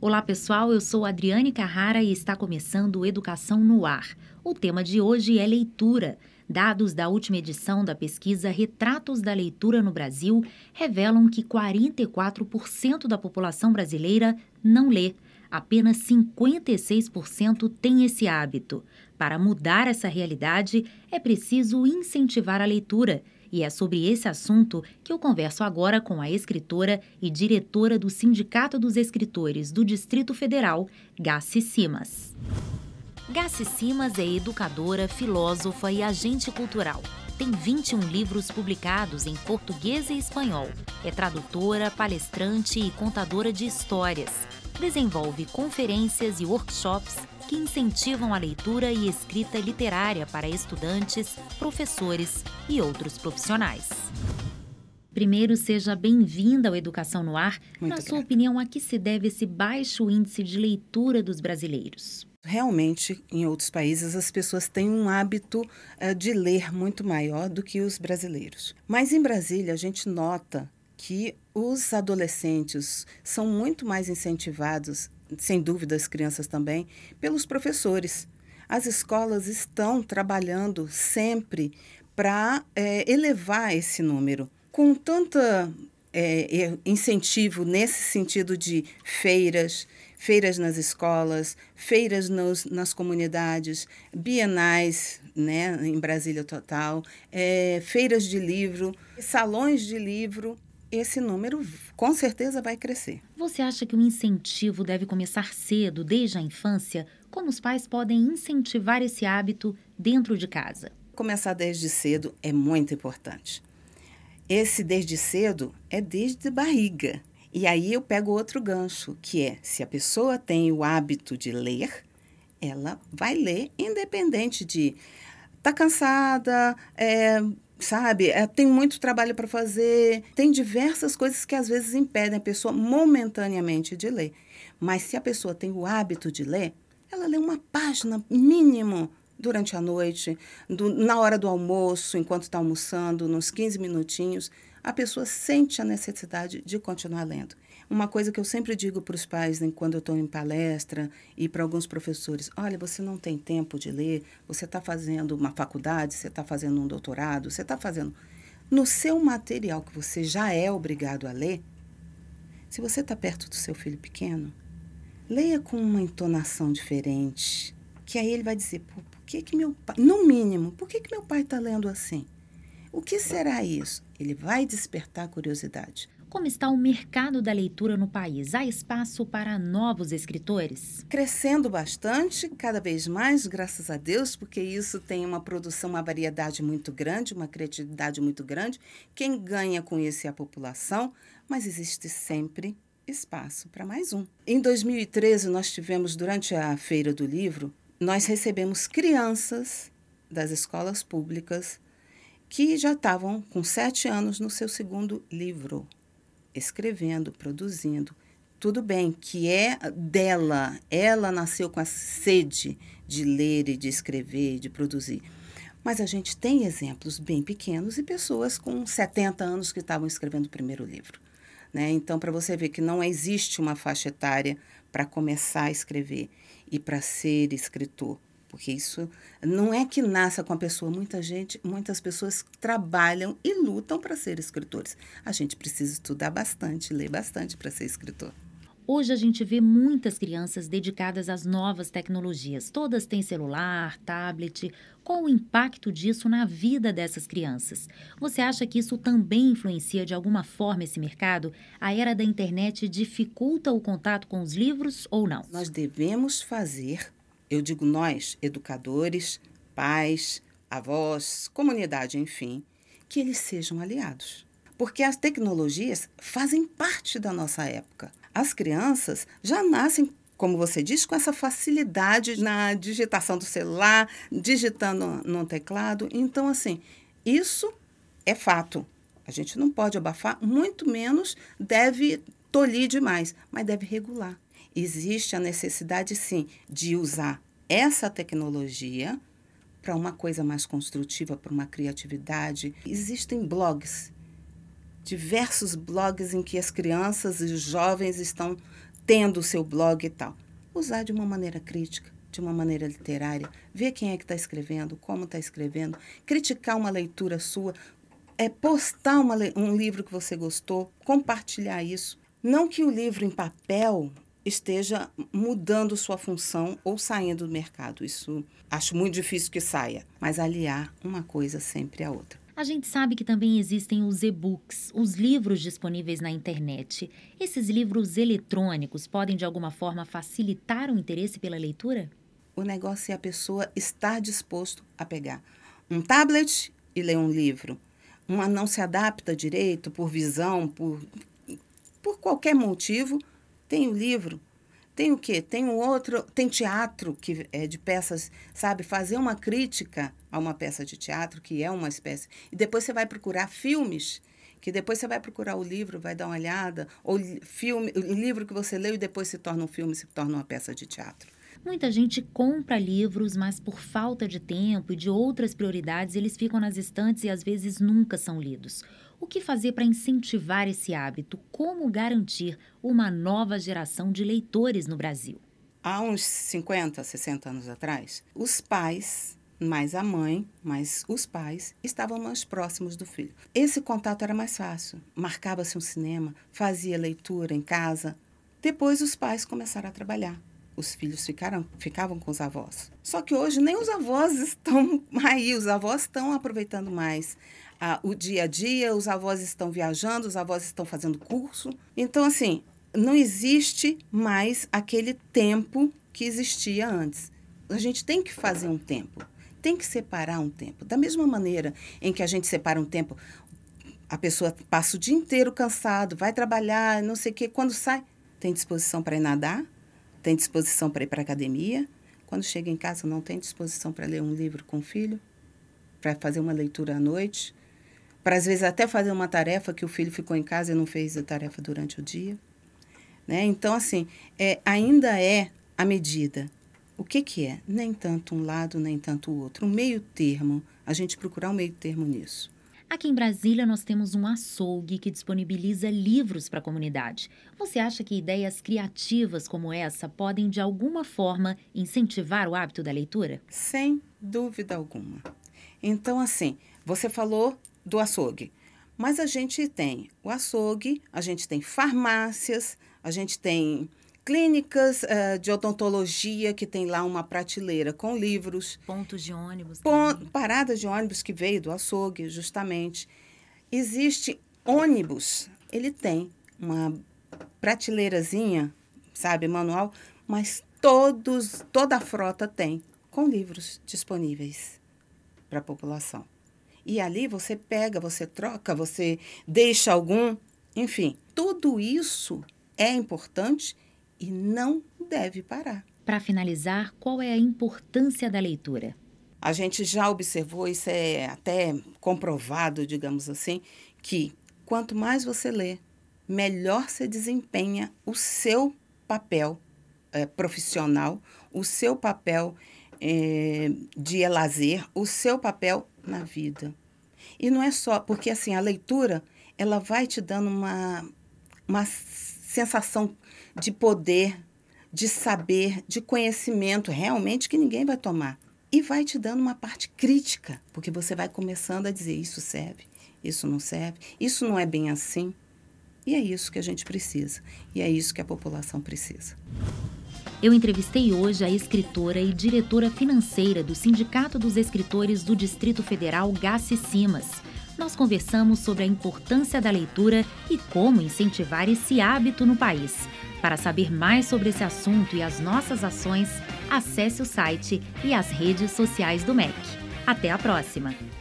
Olá pessoal, eu sou Adriane Carrara e está começando Educação no Ar. O tema de hoje é leitura. Dados da última edição da pesquisa Retratos da Leitura no Brasil revelam que 44% da população brasileira não lê. Apenas 56% tem esse hábito. Para mudar essa realidade, é preciso incentivar a leitura e é sobre esse assunto que eu converso agora com a escritora e diretora do Sindicato dos Escritores do Distrito Federal, Gassi Simas. Gassi Simas é educadora, filósofa e agente cultural. Tem 21 livros publicados em português e espanhol. É tradutora, palestrante e contadora de histórias. Desenvolve conferências e workshops que incentivam a leitura e escrita literária para estudantes, professores e outros profissionais. Primeiro, seja bem-vinda ao Educação no Ar. Muito Na sua opinião, a que se deve esse baixo índice de leitura dos brasileiros? Realmente, em outros países, as pessoas têm um hábito uh, de ler muito maior do que os brasileiros. Mas em Brasília, a gente nota que os adolescentes são muito mais incentivados sem dúvida as crianças também, pelos professores. As escolas estão trabalhando sempre para é, elevar esse número. Com tanta é, incentivo nesse sentido de feiras, feiras nas escolas, feiras nos, nas comunidades, bienais, né, em Brasília total, é, feiras de livro, salões de livro, esse número com certeza vai crescer. Você acha que o incentivo deve começar cedo, desde a infância? Como os pais podem incentivar esse hábito dentro de casa? Começar desde cedo é muito importante. Esse desde cedo é desde barriga. E aí eu pego outro gancho, que é se a pessoa tem o hábito de ler, ela vai ler independente de tá cansada, é, sabe? É, tem muito trabalho para fazer, tem diversas coisas que às vezes impedem a pessoa momentaneamente de ler. Mas se a pessoa tem o hábito de ler, ela lê uma página mínimo durante a noite, do, na hora do almoço, enquanto está almoçando, nos 15 minutinhos, a pessoa sente a necessidade de continuar lendo. Uma coisa que eu sempre digo para os pais, né, quando eu estou em palestra e para alguns professores: olha, você não tem tempo de ler, você está fazendo uma faculdade, você está fazendo um doutorado, você está fazendo. No seu material que você já é obrigado a ler, se você está perto do seu filho pequeno, leia com uma entonação diferente, que aí ele vai dizer: por que, que meu pai, no mínimo, por que, que meu pai está lendo assim? O que será isso? Ele vai despertar curiosidade. Como está o mercado da leitura no país? Há espaço para novos escritores? Crescendo bastante, cada vez mais, graças a Deus, porque isso tem uma produção, uma variedade muito grande, uma criatividade muito grande. Quem ganha com isso é a população, mas existe sempre espaço para mais um. Em 2013, nós tivemos, durante a Feira do Livro, nós recebemos crianças das escolas públicas que já estavam com sete anos no seu segundo livro escrevendo, produzindo. Tudo bem, que é dela. Ela nasceu com a sede de ler e de escrever, de produzir. Mas a gente tem exemplos bem pequenos e pessoas com 70 anos que estavam escrevendo o primeiro livro. Né? Então, para você ver que não existe uma faixa etária para começar a escrever e para ser escritor porque isso não é que nasça com a pessoa. Muita gente, muitas pessoas trabalham e lutam para ser escritores. A gente precisa estudar bastante, ler bastante para ser escritor. Hoje a gente vê muitas crianças dedicadas às novas tecnologias. Todas têm celular, tablet. Qual o impacto disso na vida dessas crianças? Você acha que isso também influencia de alguma forma esse mercado? A era da internet dificulta o contato com os livros ou não? Nós devemos fazer eu digo nós, educadores, pais, avós, comunidade, enfim, que eles sejam aliados. Porque as tecnologias fazem parte da nossa época. As crianças já nascem, como você diz, com essa facilidade na digitação do celular, digitando no teclado. Então, assim, isso é fato. A gente não pode abafar, muito menos deve tolir demais, mas deve regular existe a necessidade, sim, de usar essa tecnologia para uma coisa mais construtiva, para uma criatividade. Existem blogs, diversos blogs em que as crianças e os jovens estão tendo o seu blog e tal. Usar de uma maneira crítica, de uma maneira literária, ver quem é que está escrevendo, como está escrevendo, criticar uma leitura sua, é postar uma, um livro que você gostou, compartilhar isso. Não que o livro em papel esteja mudando sua função ou saindo do mercado. Isso acho muito difícil que saia, mas aliar uma coisa sempre à outra. A gente sabe que também existem os e-books, os livros disponíveis na internet. Esses livros eletrônicos podem de alguma forma facilitar o interesse pela leitura? O negócio é a pessoa estar disposto a pegar um tablet e ler um livro. Uma não se adapta direito por visão, por, por qualquer motivo, tem o livro, tem o quê? Tem um outro, tem teatro que é de peças, sabe? Fazer uma crítica a uma peça de teatro, que é uma espécie. E depois você vai procurar filmes que depois você vai procurar o livro, vai dar uma olhada, ou filme, o livro que você leu e depois se torna um filme, se torna uma peça de teatro. Muita gente compra livros, mas por falta de tempo e de outras prioridades, eles ficam nas estantes e às vezes nunca são lidos. O que fazer para incentivar esse hábito? Como garantir uma nova geração de leitores no Brasil? Há uns 50, 60 anos atrás, os pais mais a mãe, mas os pais estavam mais próximos do filho. Esse contato era mais fácil. Marcava-se um cinema, fazia leitura em casa. Depois os pais começaram a trabalhar. Os filhos ficaram, ficavam com os avós. Só que hoje nem os avós estão aí, os avós estão aproveitando mais o dia a dia, os avós estão viajando, os avós estão fazendo curso. Então, assim, não existe mais aquele tempo que existia antes. A gente tem que fazer um tempo, tem que separar um tempo. Da mesma maneira em que a gente separa um tempo, a pessoa passa o dia inteiro cansado, vai trabalhar, não sei o quê, quando sai, tem disposição para ir nadar, tem disposição para ir para a academia. Quando chega em casa, não tem disposição para ler um livro com o filho, para fazer uma leitura à noite, para às vezes até fazer uma tarefa que o filho ficou em casa e não fez a tarefa durante o dia. Né? Então, assim, é, ainda é a medida. O que, que é? Nem tanto um lado, nem tanto o outro. Um meio termo, a gente procurar um meio termo nisso. Aqui em Brasília, nós temos um açougue que disponibiliza livros para a comunidade. Você acha que ideias criativas como essa podem, de alguma forma, incentivar o hábito da leitura? Sem dúvida alguma. Então, assim, você falou do açougue. Mas a gente tem o açougue, a gente tem farmácias, a gente tem clínicas uh, de odontologia que tem lá uma prateleira com livros. Pontos de ônibus. Pon paradas de ônibus que veio do açougue, justamente. Existe ônibus, ele tem uma prateleirazinha, sabe, manual, mas todos, toda a frota tem, com livros disponíveis para a população. E ali você pega, você troca, você deixa algum. Enfim, tudo isso é importante e não deve parar. Para finalizar, qual é a importância da leitura? A gente já observou, isso é até comprovado, digamos assim, que quanto mais você lê, melhor se desempenha o seu papel é, profissional, o seu papel é, de lazer, o seu papel na vida. E não é só, porque assim, a leitura, ela vai te dando uma, uma sensação de poder, de saber, de conhecimento realmente que ninguém vai tomar. E vai te dando uma parte crítica, porque você vai começando a dizer: isso serve, isso não serve, isso não é bem assim. E é isso que a gente precisa. E é isso que a população precisa. Eu entrevistei hoje a escritora e diretora financeira do Sindicato dos Escritores do Distrito Federal, Gassi Simas. Nós conversamos sobre a importância da leitura e como incentivar esse hábito no país. Para saber mais sobre esse assunto e as nossas ações, acesse o site e as redes sociais do MEC. Até a próxima!